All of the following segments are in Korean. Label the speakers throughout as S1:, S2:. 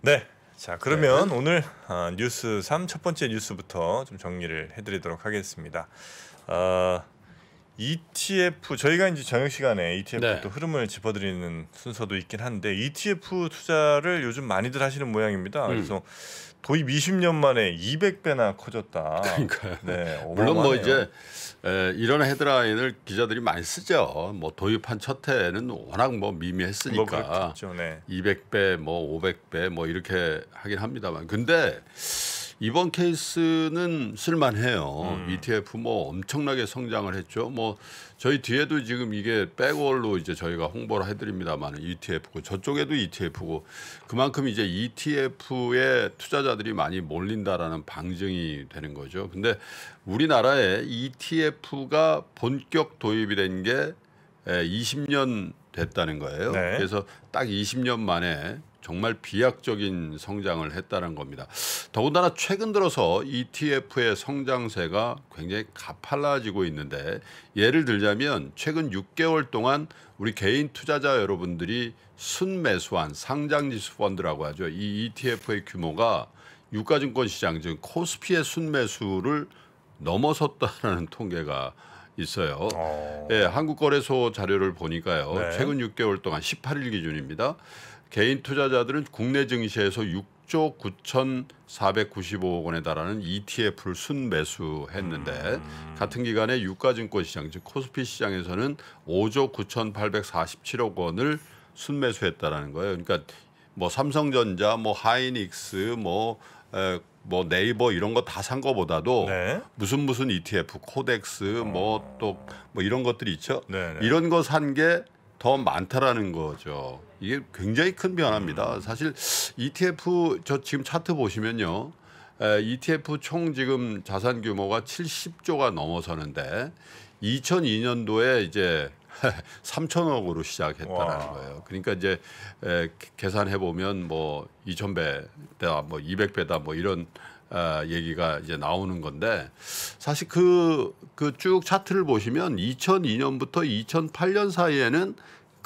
S1: 네. 자 그러면 네. 오늘 어, 뉴스 3 첫 번째 뉴스부터 좀 정리를 해드리도록 하겠습니다. 어, 아, ETF 저희가 이제 저녁 시간에 ETF 네. 또 흐름을 짚어드리는 순서도 있긴 한데 ETF 투자를 요즘 많이들 하시는 모양입니다. 음. 그래서 도입 20년 만에 200배나 커졌다.
S2: 그러니까 네, 물론 뭐 이제 에, 이런 헤드라인을 기자들이 많이 쓰죠. 뭐 도입한 첫 해에는 워낙 뭐 미미했으니까 네. 뭐 그렇겠죠, 네. 200배, 뭐 500배, 뭐 이렇게 하긴 합니다만, 근데 이번 케이스는 쓸만해요. 음. ETF 뭐 엄청나게 성장을 했죠. 뭐 저희 뒤에도 지금 이게 백월로 이제 저희가 홍보를 해드립니다만 ETF고 저쪽에도 ETF고 그만큼 이제 ETF에 투자자들이 많이 몰린다라는 방증이 되는 거죠. 근데 우리나라에 ETF가 본격 도입이 된 게 20년 됐다는 거예요. 네. 그래서 딱 20년 만에 정말 비약적인 성장을 했다는 겁니다. 더군다나 최근 들어서 ETF의 성장세가 굉장히 가팔라지고 있는데 예를 들자면 최근 6개월 동안 우리 개인 투자자 여러분들이 순매수한 상장지수 펀드라고 하죠. 이 ETF의 규모가 유가증권 시장 즉 코스피의 순매수를 넘어섰다라는 통계가 있어요. 어... 예, 한국거래소 자료를 보니까요. 네. 최근 6개월 동안 18일 기준입니다. 개인 투자자들은 국내 증시에서 6조 9,495억 원에 달하는 ETF를 순매수했는데 음. 같은 기간에 유가증권 시장 즉 코스피 시장에서는 5조 9,847억 원을 순매수했다라는 거예요. 그러니까 뭐 삼성전자, 뭐 하이닉스, 뭐 에, 뭐 네이버 이런 거 다 산 거보다도 네. 무슨 무슨 ETF, 코덱스 뭐 또뭐 어... 뭐 이런 것들이 있죠. 네네. 네. 이런 거 산 게 더 많다라는 거죠. 이게 굉장히 큰 변화입니다. 음. 사실 ETF 저 지금 차트 보시면요. 에, ETF 총 지금 자산 규모가 70조가 넘어서는데 2002년도에 이제 3천억으로 시작했다는 거예요. 그러니까 이제 에, 계산해 보면 뭐 2,000배다 뭐 200배다 뭐 이런 아, 얘기가 이제 나오는 건데 사실 그 그 쭉 차트를 보시면 2002년부터 2008년 사이에는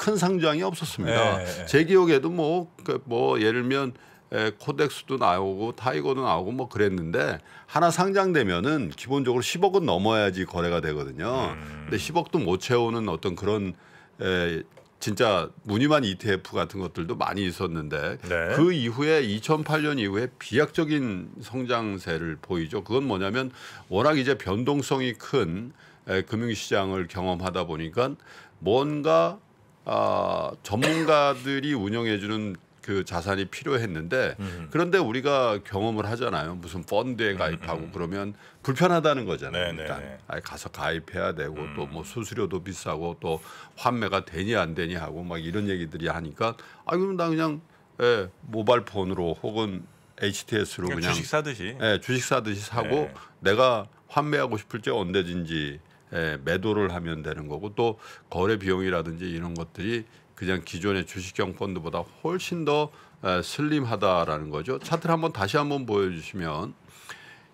S2: 큰 상장이 없었습니다. 예, 제 기억에도 뭐뭐 그 뭐 예를 들면 에, 코덱스도 나오고 타이거도 나오고 뭐 그랬는데 하나 상장되면은 기본적으로 10억은 넘어야지 거래가 되거든요. 음. 근데 10억도 못 채우는 어떤 그런 에, 진짜 무늬만 ETF 같은 것들도 많이 있었는데 네. 그 이후에 2008년 이후에 비약적인 성장세를 보이죠. 그건 뭐냐면 워낙 이제 변동성이 큰 에, 금융시장을 경험하다 보니까 뭔가 아, 전문가들이 운영해주는 그 자산이 필요했는데 음. 그런데 우리가 경험을 하잖아요. 무슨 펀드에 음, 가입하고 음, 음. 그러면 불편하다는 거잖아요. 그네 네, 일단 네. 아예 가서 가입해야 되고 음. 또뭐 수수료도 비싸고 또 환매가 되니 안 되니 하고 막 이런 얘기들이 하니까 아 그럼 나 그냥 예, 모바일 폰으로 혹은 HTS로 그냥, 그냥 주식 사듯이 예, 주식 사듯이 사고 네. 내가 환매하고 싶을 때 언제든지 예, 매도를 하면 되는 거고 또 거래 비용이라든지 이런 것들이 그냥 기존의 주식형 펀드보다 훨씬 더 에, 슬림하다라는 거죠. 차트를 한번 다시 한번 보여주시면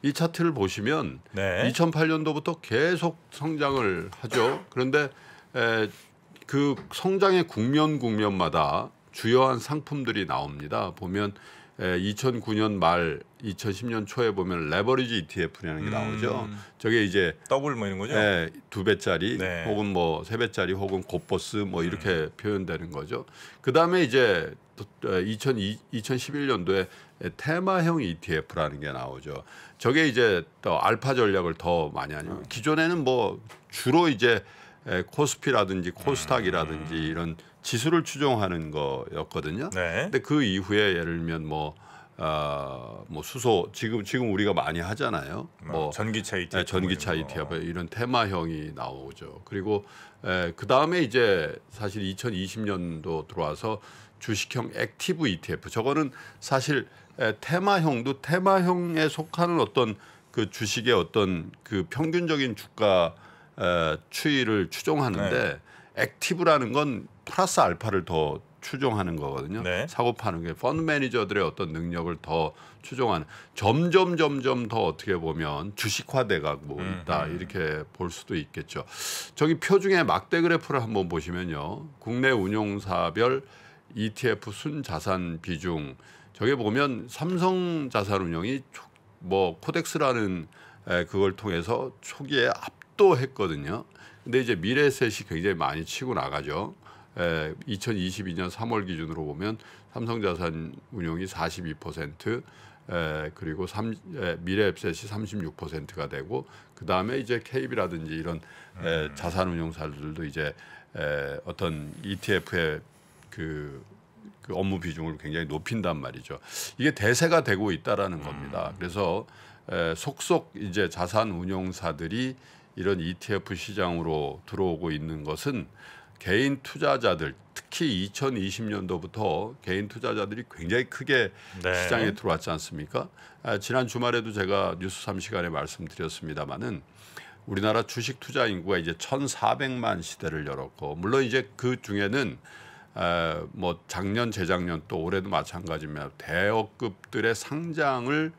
S2: 이 차트를 보시면 네. 2008년도부터 계속 성장을 하죠. 그런데 에, 그 성장의 국면 국면마다 주요한 상품들이 나옵니다. 보면 2009년 예, 말 2010년 초에 보면 레버리지 ETF라는 게 나오죠. 음. 저게 이제 더블 뭐 이런 거죠? 예, 두 배짜리 네. 혹은 뭐 세 배짜리 혹은 곱버스 뭐 음. 이렇게 음. 표현되는 거죠. 그다음에 이제 2002, 2011년도에 어, 테마형 ETF라는 게 나오죠. 저게 이제 또 알파 전략을 더 많이 하죠. 음. 기존에는 뭐 주로 이제 코스피라든지 코스닥이라든지 음. 이런 지수를 추종하는 거였거든요. 네. 근데 그 이후에 예를 들면 뭐 어, 뭐 수소 지금 지금 우리가 많이 하잖아요. 뭐, 뭐 전기차 ETF, 네, 전기차 ETF 이런 테마형이 나오죠. 그리고 에, 예, 그다음에 이제 사실 2020년도 들어와서 주식형 액티브 ETF 저거는 사실 에, 예, 테마형도 테마형에 속하는 어떤 그 주식의 어떤 그 평균적인 주가 에, 추이를 추종하는데 네. 액티브라는 건 플러스 알파를 더 추종하는 거거든요. 네. 사고 파는 게 펀드 매니저들의 어떤 능력을 더 추종하는 점점 점점 더 어떻게 보면 주식화돼가고 뭐 음, 있다 음, 음. 이렇게 볼 수도 있겠죠. 저기 표중에 막대 그래프를 한번 보시면요, 국내 운용사별 ETF 순자산 비중 저게 보면 삼성 자산운용이 뭐 코덱스라는 그걸 통해서 초기에 압도했거든요. 근데 이제 미래셋이 굉장히 많이 치고 나가죠. 에, 2022년 3월 기준으로 보면 삼성자산 운용이 42%, 에, 예, 그리고 삼, 에, 미래셋이 36%가 되고 그 다음에 이제 KB라든지 이런 에, 예, 음. 자산운용사들도 이제 에, 예, 어떤 ETF의 그, 그 업무 비중을 굉장히 높인단 말이죠. 이게 대세가 되고 있다라는 겁니다. 음. 그래서 에, 속속 이제 자산운용사들이 이런 ETF 시장으로 들어오고 있는 것은 개인 투자자들 특히 2020년도부터 개인 투자자들이 굉장히 크게 네. 시장에 들어왔지 않습니까? 아, 지난 주말에도 제가 뉴스 3시간에 말씀드렸습니다마는 우리나라 주식 투자 인구가 이제 1,400만 시대를 열었고 물론 이제 그 중에는 아, 뭐 작년 재작년 또 올해도 마찬가지입니다. 대어급들의 상장을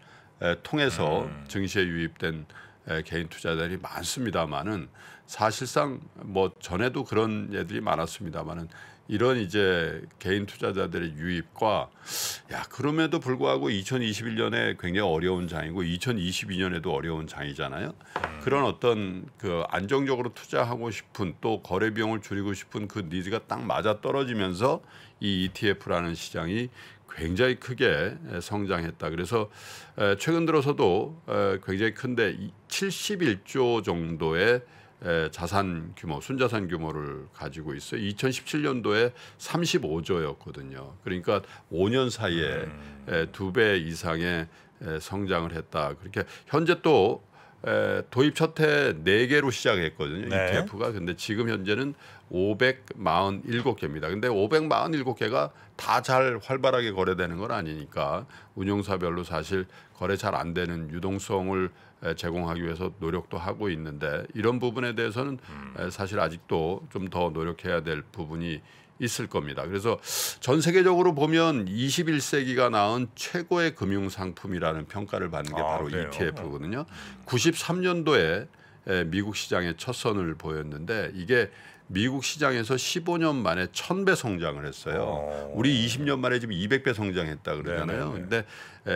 S2: 통해서 음. 증시에 유입된 예, 개인 투자자들이 많습니다만은 사실상 뭐 전에도 그런 애들이 많았습니다만은 이런 이제 개인 투자자들의 유입과 야 그럼에도 불구하고 2021년에 굉장히 어려운 장이고 2022년에도 어려운 장이잖아요. 그런 어떤 그 안정적으로 투자하고 싶은 또 거래 비용을 줄이고 싶은 그 니즈가 딱 맞아 떨어지면서 이 ETF라는 시장이 굉장히 크게 성장했다. 그래서 최근 들어서도 굉장히 큰데 71조 정도의 자산 규모, 순자산 규모를 가지고 있어. 요 2017년도에 35조였거든요. 그러니까 5년 사이에 음. 2배 이상의 성장을 했다. 그렇게 현재 또 에, 도입 첫해4개로 시작했거든요. 네. ETF가. 근데 지금 현재는 547개입니다. 근데 547개가 다 잘 활발하게 거래되는 건 아니니까 운용사별로 사실 거래 잘 안 되는 유동성을 제공하기 위해서 노력도 하고 있는데 이런 부분에 대해서는 음. 사실 아직도 좀 더 노력해야 될 부분이 있을 겁니다. 그래서 전 세계적으로 보면 21세기가 낳은 최고의 금융 상품이라는 평가를 받는 게 아, 바로 그래요? ETF거든요. 93년도에 미국 시장에첫 선을 보였는데 이게 미국 시장에서 15년 만에 1000배 성장을 했어요. 어. 우리 20년 만에 지금 200배 성장했다 그러잖아요. 근데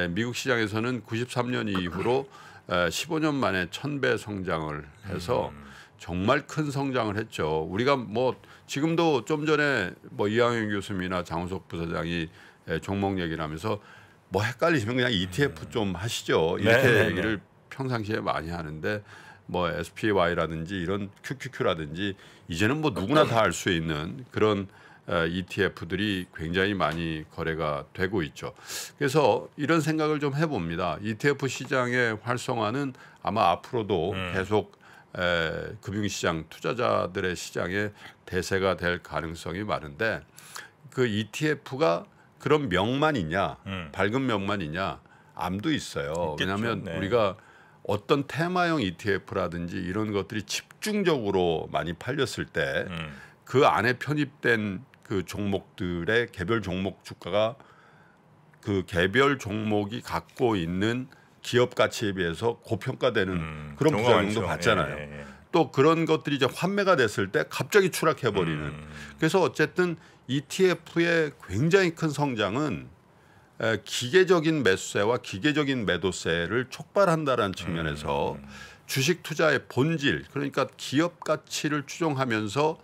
S2: 미국 시장에서는 93년 이후로 15년 만에 1000배 성장을 해서 음. 정말 큰 성장을 했죠. 우리가 뭐 지금도 좀 전에 뭐 이양현 교수님이나 장우석 부사장이 예, 종목 얘기를 하면서 뭐 헷갈리시면 그냥 ETF 네. 좀 하시죠. 네, 이렇게 네, 네, 얘기를 평상시에 많이 하는데 뭐 SPY라든지 이런 QQQ라든지 이제는 뭐 누구나 다알수 있는 그런 ETF들이 굉장히 많이 거래가 되고 있죠. 그래서 이런 생각을 좀 해봅니다. ETF 시장의 활성화는 아마 앞으로도 음. 계속 에, 금융 시장 투자자들의 시장에 대세가 될 가능성이 많은데 그 ETF가 그런 명만 있냐 음. 밝은 명만 있냐 암도 있어요. 있겠죠. 왜냐하면 네. 우리가 어떤 테마형 ETF라든지 이런 것들이 집중적으로 많이 팔렸을 때그 음. 그 안에 편입된 그 종목들의 개별 종목 주가가 그 개별 종목이 갖고 있는 기업 가치에 비해서 고평가되는 음, 그런 부작용도 봤잖아요. 예, 예, 예. 또 그런 것들이 이제 환매가 됐을 때 갑자기 추락해 버리는. 음. 그래서 어쨌든 ETF의 굉장히 큰 성장은 기계적인 매수세와 기계적인 매도세를 촉발한다라는 측면에서 음. 주식 투자의 본질 그러니까 기업 가치를 추종하면서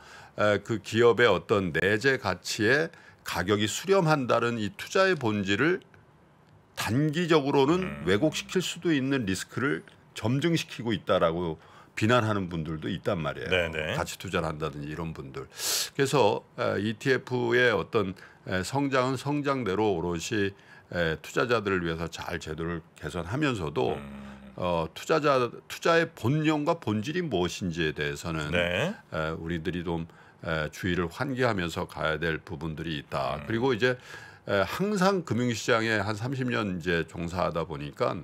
S2: 그 기업의 어떤 내재 가치에 가격이 수렴한다는 이 투자의 본질을 단기적으로는 음. 왜곡시킬 수도 있는 리스크를 점증시키고 있다라고 비난하는 분들도 있단 말이에요. 네네. 네. 같이 투자를 한다든지 이런 분들. 그래서 ETF의 어떤 성장은 성장대로 오롯이 투자자들을 위해서 잘 제도를 개선하면서도 음. 어, 투자자 투자의 본령과 본질이 무엇인지에 대해서는 네. 에, 우리들이 좀 에, 주의를 환기하면서 가야 될 부분들이 있다. 음. 그리고 이제 항상 금융시장에 한 30년 이제 종사하다 보니까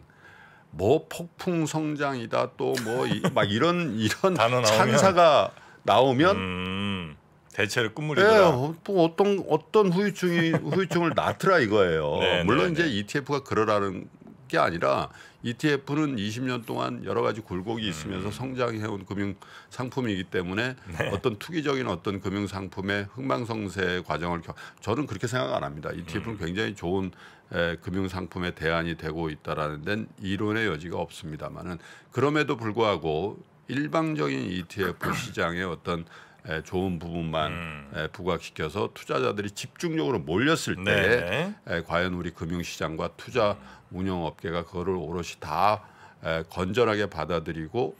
S2: 뭐 폭풍 성장이다 또 뭐 막 이런 이런 나오면, 찬사가 나오면 음, 대체를 꾸물이더 예, 네, 뭐 또 어떤 어떤 후유증이 후유증을 낳더라 이거예요. 네, 네, 물론 네, 이제 e ETF가 그러라는 게 아니라 ETF는 20년 동안 여러 가지 굴곡이 있으면서 음. 성장해온 금융 상품이기 때문에 네. 어떤 투기적인 어떤 금융 상품의 흥망성쇠 과정을 겪... 저는 그렇게 생각 안 합니다. ETF는 음. 굉장히 좋은 에, 금융 상품의 대안이 되고 있다라는 데는 이론의 여지가 없습니다만은 그럼에도 불구하고 일방적인 ETF 시장의 어떤 예, 좋은 부분만 음. 예, 부각시켜서 투자자들이 집중적으로 몰렸을 때 네. 과연 우리 금융시장과 투자 운영업계가 그거를 오롯이 다 건전하게 받아들이고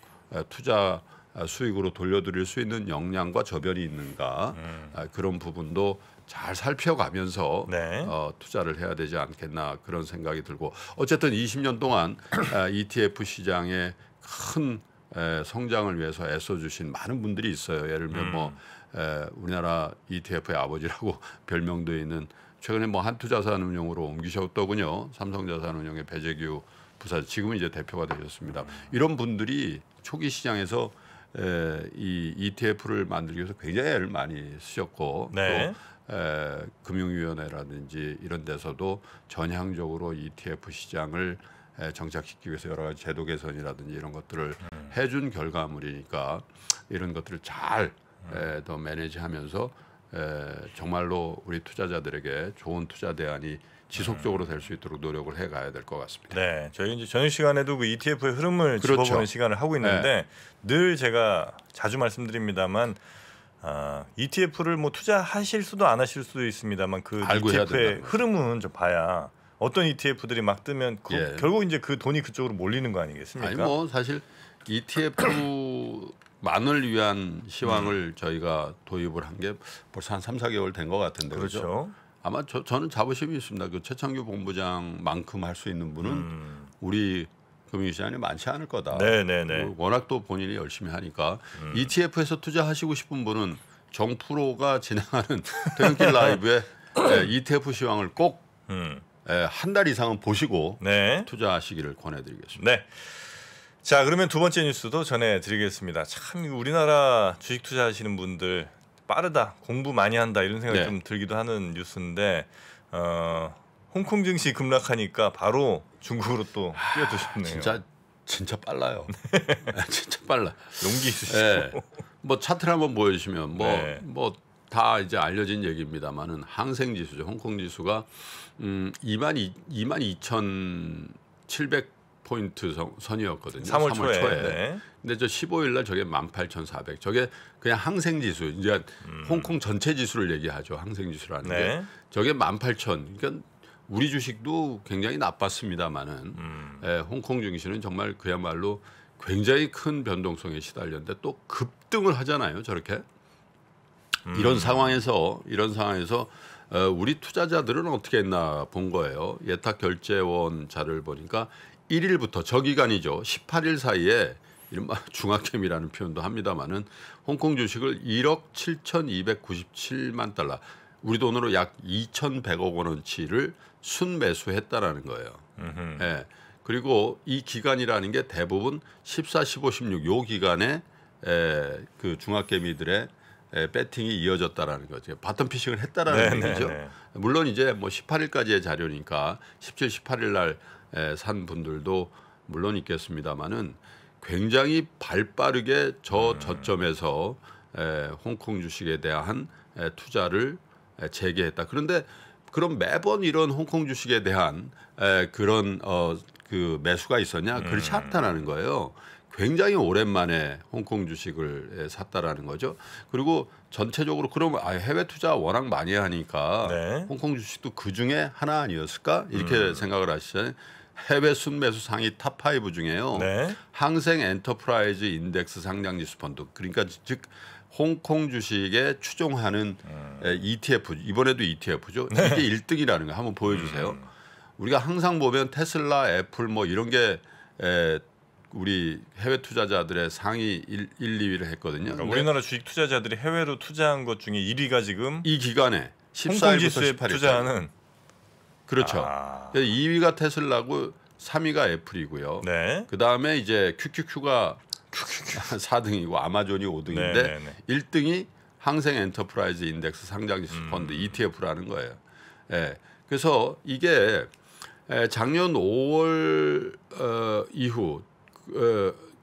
S2: 투자 수익으로 돌려드릴 수 있는 역량과 저변이 있는가 음. 그런 부분도 잘 살펴가면서 네. 어, 투자를 해야 되지 않겠나 그런 생각이 들고 어쨌든 20년 동안 ETF 시장에 큰 성장을 위해서 애써주신 많은 분들이 있어요. 예를 들면 뭐, 음. 뭐 에, 우리나라 ETF의 아버지라고 별명도 있는 최근에 뭐 한투자산운용으로 옮기셨더군요. 삼성자산운용의 배재규 부사 지금은 이제 대표가 되셨습니다. 음. 이런 분들이 초기 시장에서 에, 이 ETF를 만들기 위해서 굉장히 애를 많이 쓰셨고 네. 또 에, 금융위원회라든지 이런 데서도 전향적으로 ETF 시장을 정착시키기 위해서 여러 가지 제도 개선이라든지 이런 것들을 음. 해준 결과물이니까 이런 것들을 잘더 음. 매니지하면서 에, 정말로 우리 투자자들에게 좋은 투자 대안이 지속적으로 될 수 있도록 노력을 해가야 될 것 같습니다. 네, 저희 이제
S1: 저녁 시간에도 그 ETF의 흐름을 그렇죠. 짚어보는 시간을 하고 있는데 네. 늘 제가 자주 말씀드립니다만 아, ETF를 뭐 투자하실 수도 안 하실 수도 있습니다만 그 ETF의 흐름은 좀 봐야 어떤 ETF들이 막 뜨면 그, 예. 결국 이제 그 돈이 그쪽으로 몰리는 거 아니겠습니까? 아니 뭐 사실
S2: ETF만을 위한 시황을 음. 저희가 도입을 한 게 벌써 한 3, 4개월 된 것 같은데 그렇죠. 그렇죠? 아마 저, 저는 자부심이 있습니다. 그 최창규 본부장만큼 할 수 있는 분은 음. 우리 금융시장에 많지 않을 거다. 네네네. 뭐 워낙 또 본인이 열심히 하니까 음. ETF에서 투자하시고 싶은 분은 정프로가 진행하는 퇴근길 라이브에 네, 예, ETF 시황을 꼭 음. 예, 한달 이상은 보시고 네. 투자하시기를 권해드리겠습니다. 네. 자 그러면 두
S1: 번째 뉴스도 전해드리겠습니다. 참 우리나라 주식 투자하시는 분들 빠르다, 공부 많이 한다 이런 생각이 네. 좀 들기도 하는 뉴스인데 어, 홍콩 증시 급락하니까 바로 중국으로 또 아, 뛰어드셨네요. 진짜 진짜 빨라요. 네.
S2: 진짜 빨라. 용기 있으시고. 네. 뭐 차트를 한번 보여주시면 뭐뭐 네. 뭐다 이제 알려진 얘기입니다만은 항생 지수죠. 홍콩 지수가 음 2만 2 2만 2,700 포인트 선이었거든요. 3월, 3월 초에. 초에. 네. 근데 저 15일 날 저게 18,400. 저게 그냥 항생 지수. 이제 음. 홍콩 전체 지수를 얘기하죠. 항생 지수라는 네. 게. 저게 18,000. 그러니까 우리 주식도 굉장히 나빴습니다마는 음. 에, 예, 홍콩 증시는 정말 그야말로 굉장히 큰 변동성에 시달렸는데 또 급등을 하잖아요. 저렇게. 음. 이런 상황에서 이런 상황에서 어, 우리 투자자들은 어떻게 했나 본 거예요. 예탁 결제원 자를 보니까 1일부터 저기간이죠. 18일 사이에 이른바 중화캠이라는 표현도 합니다마는 홍콩 주식을 1억 7,297만 달러, 우리 돈으로 약 2,100억 원어치를 순매수했다라는 거예요. 예. 그리고 이 기간이라는 게 대부분 14, 15, 16요 기간에 에, 그 중화개미들의 에, 예, 배팅이 이어졌다라는 거죠. 바텀 피싱을 했다라는 네네, 얘기죠. 네, 네. 물론 이제 뭐 18일까지의 자료니까 17, 18일 날 산 분들도 물론 있겠습니다마는 굉장히 발빠르게 저 음. 저점에서 에, 예, 홍콩 주식에 대한 에, 예, 투자를 에, 재개했다. 그런데 그럼 매번 이런 홍콩 주식에 대한 에, 그런 어, 그 매수가 있었냐? 그렇지 음. 않다라는 거예요. 굉장히 오랜만에 홍콩 주식을 예, 샀다라는 거죠. 그리고 전체적으로 그럼 아, 해외 투자 워낙 많이 하니까 네. 홍콩 주식도 그 중에 하나 아니었을까 이렇게 음. 생각을 하시잖아요. 해외 순매수 상위 탑 5 중에요. 네. 항생 엔터프라이즈 인덱스 상장 지수 펀드 그러니까 즉 홍콩 주식에 추종하는 음. 예, ETF 이번에도 ETF죠. 네. 이게 1등이라는 거 한번 보여주세요. 음. 우리가 항상 보면 테슬라, 애플 뭐 이런 게 에, 예, 우리 해외 투자자들의 상위 1, 1 2위를 했거든요. 그러니까 우리나라 주식 투자자들이 해외로 투자한 것 중에 1위가 지금 이 기간에 14일부터 18일 투자하는 그렇죠. 아. 2위가 테슬라고 3위가 애플이고요. 네. 그다음에 이제 QQQ가 4등이고 아마존이 5등인데 네, 네, 1등이 항생 엔터프라이즈 인덱스 상장 지수 음. 펀드 ETF라는 거예요. 예. 그래서 이게 예, 작년 5월 어, 이후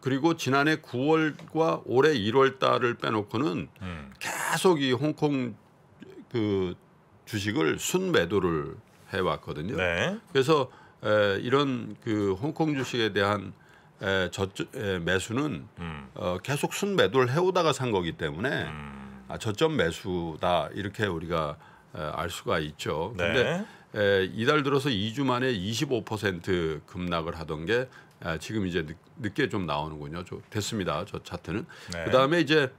S2: 그리고 지난해 9월과 올해 1월 달을 빼놓고는 음. 계속 이 홍콩 그 주식을 순매도를 해왔거든요. 네. 그래서 에, 이런 그 홍콩 주식에 대한 에, 저, 에, 매수는 음. 어, 계속 순매도를 해오다가 산 거기 때문에 음. 아, 저점 매수다 이렇게 우리가 에, 알 수가 있죠. 네. 근데 에, 이달 들어서 2주 만에 25% 급락을 하던 게 아, 지금 이제 늦, 게좀 나오는군요. 저, 됐습니다. 저 차트는. 네. 그다음에 이제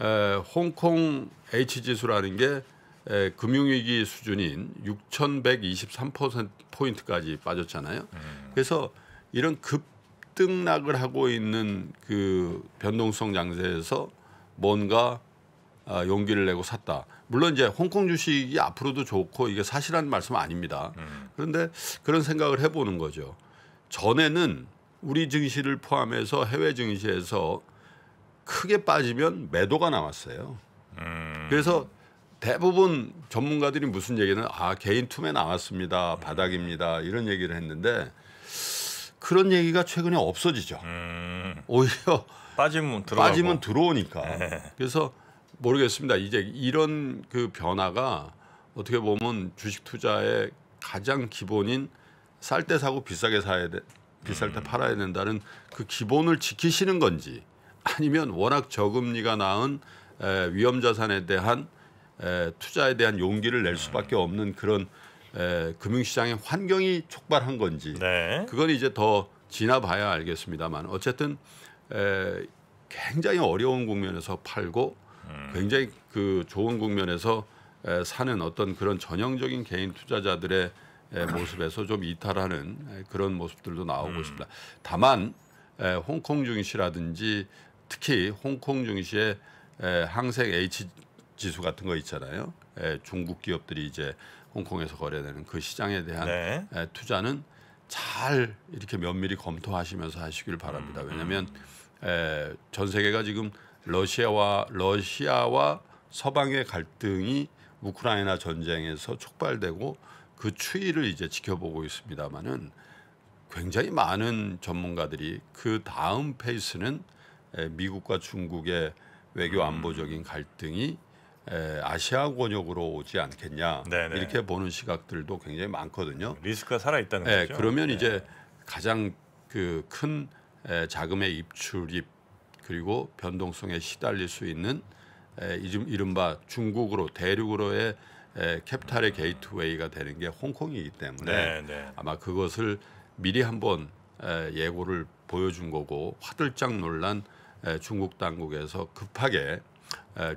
S2: 에, 홍콩 H 지수라는 게 에, 금융위기 수준인 6,123% 포인트까지 빠졌잖아요. 음. 그래서 이런 급등락을 하고 있는 그 변동성 양세에서 뭔가 아, 용기를 내고 샀다. 물론 이제 홍콩 주식이 앞으로도 좋고 이게 사실한 말씀 아닙니다. 음. 그런데 그런 생각을 해보는 거죠. 전에는 우리 증시를 포함해서 해외 증시에서 크게 빠지면 매도가 나왔어요. 음. 그래서 대부분 전문가들이 무슨 얘기는 아 개인 투매 나왔습니다 바닥입니다 이런 얘기를 했는데 그런 얘기가 최근에 없어지죠. 음. 오히려 빠지면 들어 빠지면 들어오니까. 네. 그래서 모르겠습니다. 이제 이런 그 변화가 어떻게 보면 주식 투자의 가장 기본인 쌀 때 사고 비싸게 사야 돼, 비쌀 때 팔아야 된다는 그 기본을 지키시는 건지 아니면 워낙 저금리가 나은 에, 위험 자산에 대한 에, 투자에 대한 용기를 낼 수밖에 없는 그런 에, 금융시장의 환경이 촉발한 건지 네. 그건 이제 더 지나봐야 알겠습니다만 어쨌든 에, 굉장히 어려운 국면에서 팔고 음. 굉장히 그 좋은 국면에서 에, 사는 어떤 그런 전형적인 개인 투자자들의 예, 모습에서 좀 이탈하는 그런 모습들도 나오고 음. 있습니다. 다만 예, 홍콩 증시라든지 특히 홍콩 증시의 예, 항생 H 지수 같은 거 있잖아요. 중국 기업들이 이제 홍콩에서 거래되는 그 시장에 대한 네. 투자는 잘 이렇게 면밀히 검토하시면서 하시길 바랍니다. 음, 음. 왜냐하면 전 세계가 지금 러시아와 러시아와 서방의 갈등이 우크라이나 전쟁에서 촉발되고 그 추이를 이제 지켜보고 있습니다만은 굉장히 많은 전문가들이 그 다음 페이스는 미국과 중국의 외교 음. 안보적인 갈등이 아시아 권역으로 오지 않겠냐 네네. 네. 이렇게 보는 시각들도 굉장히 많거든요. 리스크가 살아 있다는 예, 거죠. 그러면 네. 이제 가장 그 큰 자금의 입출입 그리고 변동성에 시달릴 수 있는 이른바 중국으로 대륙으로의 캐피탈의 예, 게이트웨이가 되는 게 홍콩이기 때문에 네, 네. 아마 그것을 미리 한번 예고를 보여준 거고 화들짝 놀란 중국 당국에서 급하게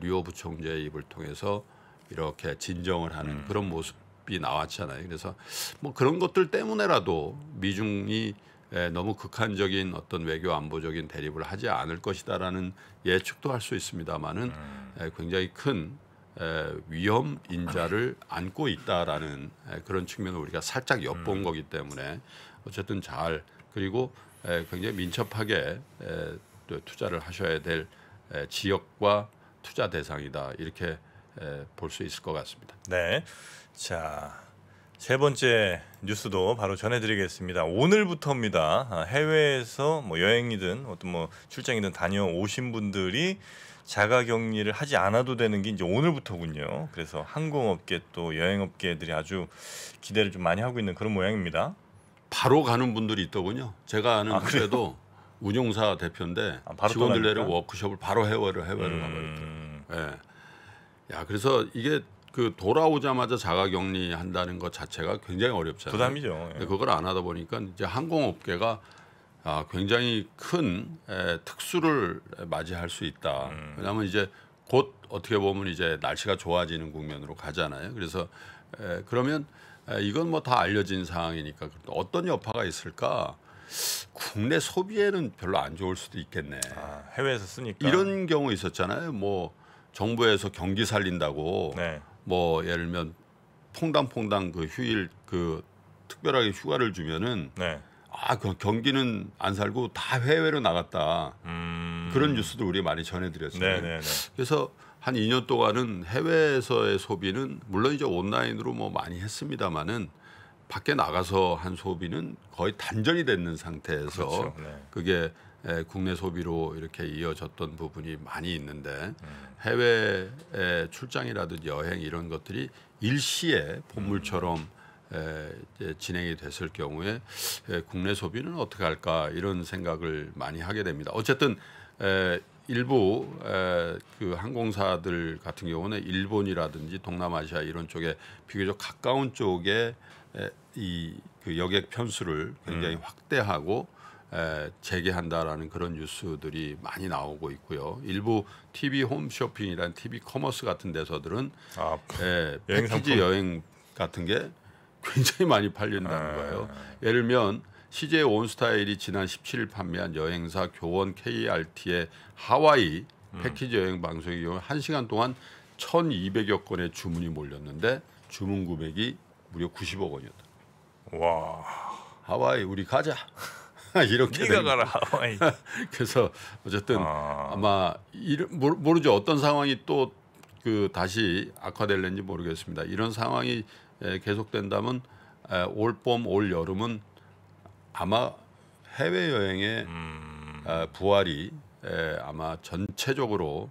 S2: 류오 부총재의 입을 통해서 이렇게 진정을 하는 음. 그런 모습이 나왔잖아요. 그래서 뭐 그런 것들 때문에라도 미중이 너무 극한적인 어떤 외교 안보적인 대립을 하지 않을 것이다라는 예측도 할 수 있습니다만은 음. 굉장히 큰 위험 인자를 안고 있다라는 그런 측면을 우리가 살짝 엿본 음. 거기 때문에 어쨌든 잘 그리고 굉장히 민첩하게 투자를 하셔야 될 지역과 투자 대상이다 이렇게
S1: 볼 수 있을 것 같습니다. 네, 자. 세 번째 뉴스도 바로 전해드리겠습니다. 오늘부터입니다. 아, 해외에서 뭐 여행이든 어떤 뭐 출장이든 다녀오신 분들이 자가격리를 하지 않아도 되는 게 이제 오늘부터군요. 그래서 항공업계 또 여행업계들이 아주 기대를 좀 많이 하고 있는 그런 모양입니다.
S2: 바로 가는 분들이 있더군요. 제가 아는 아, 그래도 운용사 대표인데 아, 직원들 내려 워크숍을 바로 해외를 해외를 음... 가버렸더라고요. 예. 야 그래서 이게 그 돌아오자마자 자가격리한다는 것 자체가 굉장히 어렵잖아요. 부담이죠. 예. 그걸 안 하다 보니까 이제 항공업계가 아, 굉장히 큰 에, 특수를 맞이할 수 있다. 음. 왜냐하면 이제 곧 어떻게 보면 이제 날씨가 좋아지는 국면으로 가잖아요. 그래서 에, 그러면 에, 이건 뭐 다 알려진 상황이니까 어떤 여파가 있을까? 국내 소비에는 별로 안 좋을 수도 있겠네. 아, 해외에서 쓰니까 이런 경우 있었잖아요. 뭐 정부에서 경기 살린다고 네. 뭐 예를 들면 퐁당퐁당 그 휴일 그 특별하게 휴가를 주면은 네. 아, 그 경기는 안 살고 다 해외로 나갔다. 음. 그런 뉴스도 우리 많이 전해드렸어요. 네네네. 네, 네. 그래서 한 2년 동안은 해외에서의 소비는 물론 이제 온라인으로 뭐 많이 했습니다마는 밖에 나가서 한 소비는 거의 단전이 됐는 상태에서 그렇죠. 네. 그게 국내 소비로 이렇게 이어졌던 부분이 많이 있는데 음. 해외 에 출장이라든지 여행 이런 것들이 일시에 음. 본물처럼 음. 에, 진행이 됐을 경우에 에, 국내 소비는 어떻게 할까 이런 생각을 많이 하게 됩니다. 어쨌든 에, 일부 에, 그 항공사들 같은 경우는 일본이라든지 동남아시아 이런 쪽에 비교적 가까운 쪽에 이 그 여객 편수를 굉장히 음. 확대하고 에, 재개한다라는 그런 뉴스들이 많이 나오고 있고요. 일부 TV 홈쇼핑이란 TV 커머스 같은 데서들은 아, 에, 패키지 여행 같은 게 굉장히 많이 팔린다는 아. 거예요. 예를 들면 CJ 온스타일이 지난 17일 판매한 여행사 교원 KRT의 하와이 음. 패키지 여행 방송의 경우 1시간 동안 1,200여 건의 주문이 몰렸는데 주문 금액이 무려 90억 원이었다. 와. 하와이 우리 가자. 이렇게 네가 가라 하와이. 그래서 어쨌든 아... 아마 이르, 모르죠 어떤 상황이 또그 다시 악화될는지 모르겠습니다. 이런 상황이 예, 계속된다면 올봄 올 여름은 아마 해외 여행의 음. 아, 부활이 아마 전체적으로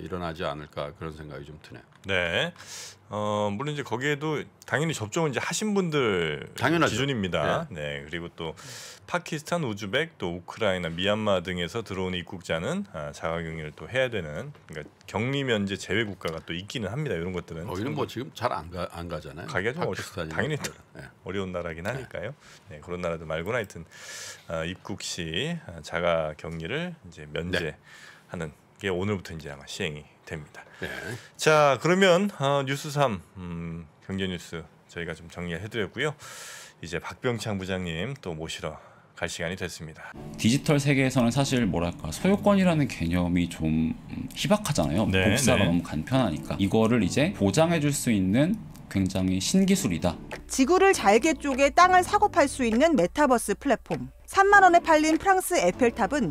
S2: 일어나지 않을까 그런 생각이 좀 드네요. 네. 어 물론 이제 거기에도 당연히 접종을 이제 하신 분들 당연하죠. 기준입니다. 네.
S1: 네. 그리고 또 파키스탄, 우즈벡, 또 우크라이나, 미얀마 등에서 들어온 입국자는 아, 자가격리를 또 해야 되는 그러니까 격리 면제 제외 국가가 또 있기는 합니다. 이런 것들은 어, 거기는 뭐 지금 잘 안가안 가잖아요. 가기가 좀 어려, 당연히 네. 어려운 나라긴 네. 하니까요. 네. 그런 나라도 말고나 하여튼 아, 입국 시 아, 자가격리를 이제 면제하는 네. 게 오늘부터 이제 아마 시행이 됩니다. 네. 자 그러면 어, 뉴스 3 음, 경제 뉴스 저희가 좀 정리해드렸고요. 이제 박병창 부장님 또 모시러 갈 시간이 됐습니다.
S2: 디지털 세계에서는 사실 뭐랄까 소유권이라는 개념이 좀 희박하잖아요. 네, 복사가 네. 너무 간편하니까 이거를 이제 보장해줄 수 있는 굉장히 신기술이다. 지구를 잘게 쪼개 땅을 사고 팔 수 있는 메타버스 플랫폼. 3만 원에 팔린 프랑스 에펠탑은